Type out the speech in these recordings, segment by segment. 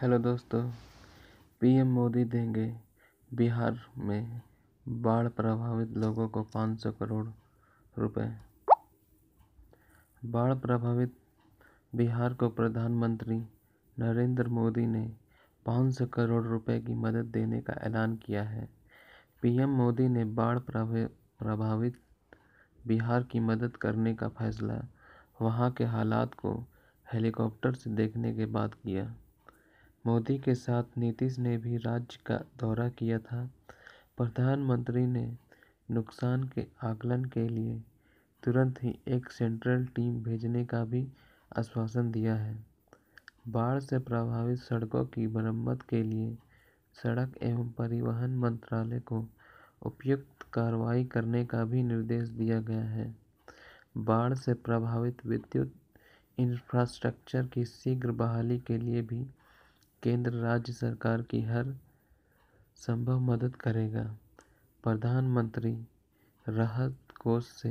hello दोस्तों PM Modi देंगे बिहार में बाढ़ प्रभावित लोगों को 500 करोड़ रुपए बाढ़ प्रभावित बिहार को प्रधानमंत्री नरेंद्र मोदी ने 500 करोड़ रुपए की मदद देने का ऐलान किया है पीएम मोदी ने बाढ़ प्रभावित बिहार की मदद करने का फैसला वहां के हालात को हेलीकॉप्टर से देखने के बाद किया मोदी के साथ नीतीश ने भी राज्य का दौरा किया था प्रधानमंत्री ने नुकसान के आकलन के लिए तुरंत ही एक सेंट्रल टीम भेजने का भी आश्वासन दिया है बाढ़ से प्रभावित सड़कों की मरम्मत के लिए सड़क एवं परिवहन मंत्रालय को उपयुक्त कार्रवाई करने का भी निर्देश दिया गया है बाढ़ से प्रभावित विद्युत इंफ्रास्ट्रक्चर की शीघ्र बहाली के लिए भी केंद्र राज्य सरकार की हर संभव मदद करेगा प्रधानमंत्री राहत कोष से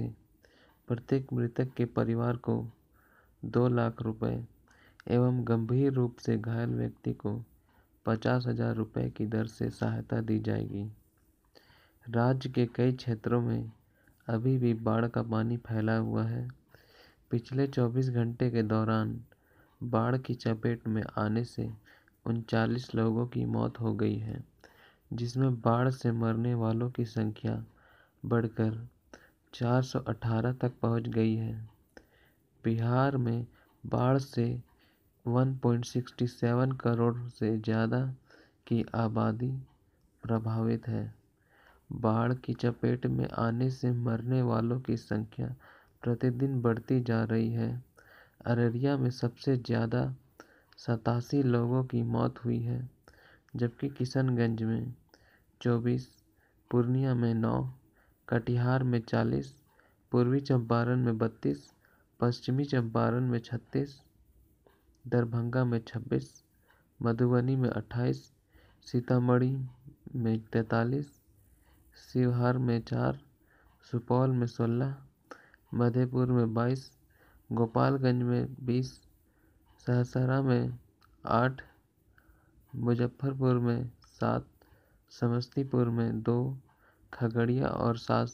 प्रत्येक मृतक के परिवार को दो लाख रुपए एवं गंभीर रूप से घायल व्यक्ति को पचास हजार रुपये की दर से सहायता दी जाएगी राज्य के कई क्षेत्रों में अभी भी बाढ़ का पानी फैला हुआ है पिछले 24 घंटे के दौरान बाढ़ की चपेट में आने से उनचालीस लोगों की मौत हो गई है जिसमें बाढ़ से मरने वालों की संख्या बढ़कर चार सौ अठारह तक पहुंच गई है बिहार में बाढ़ से 1.67 करोड़ से ज़्यादा की आबादी प्रभावित है बाढ़ की चपेट में आने से मरने वालों की संख्या प्रतिदिन बढ़ती जा रही है अररिया में सबसे ज़्यादा सतासी लोगों की मौत हुई है जबकि किशनगंज में चौबीस पूर्णिया में नौ कटिहार में चालीस पूर्वी चंपारण में बत्तीस पश्चिमी चंपारण में छत्तीस दरभंगा में छब्बीस मधुबनी में अट्ठाईस सीतामढ़ी में तैंतालीस शिवहर में चार सुपौल में सोलह मधेपुर में बाईस गोपालगंज में बीस सहरसा में आठ मुजफ्फरपुर में सात समस्तीपुर में दो खगड़िया और सात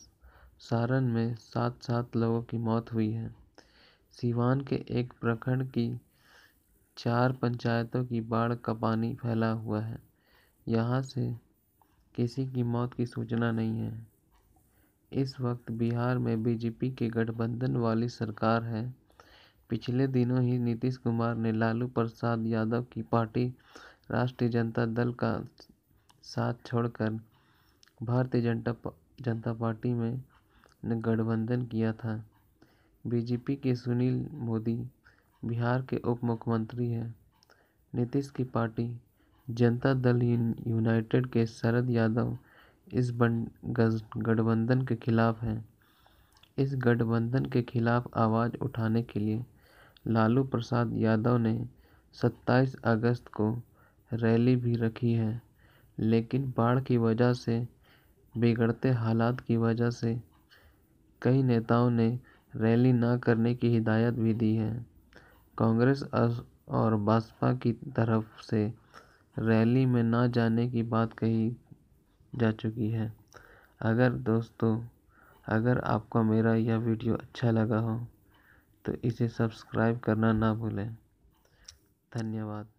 सारण में सात सात लोगों की मौत हुई है सीवान के एक प्रखंड की चार पंचायतों की बाढ़ का पानी फैला हुआ है यहाँ से किसी की मौत की सूचना नहीं है इस वक्त बिहार में बीजेपी के गठबंधन वाली सरकार है पिछले दिनों ही नीतीश कुमार ने लालू प्रसाद यादव की पार्टी राष्ट्रीय जनता दल का साथ छोड़कर भारतीय जनता जनता पार्टी में गठबंधन किया था बीजेपी के सुनील मोदी बिहार के उप मुख्यमंत्री हैं नीतीश की पार्टी जनता दल यूनाइटेड के शरद यादव इस गठबंधन के खिलाफ हैं इस गठबंधन के खिलाफ आवाज़ उठाने के लिए लालू प्रसाद यादव ने सत्ताईस अगस्त को रैली भी रखी है लेकिन बाढ़ की वजह से बिगड़ते हालात की वजह से कई नेताओं ने रैली ना करने की हिदायत भी दी है कांग्रेस और बसपा की तरफ से रैली में ना जाने की बात कही जा चुकी है अगर दोस्तों अगर आपको मेरा यह वीडियो अच्छा लगा हो तो इसे सब्सक्राइब करना ना भूलें धन्यवाद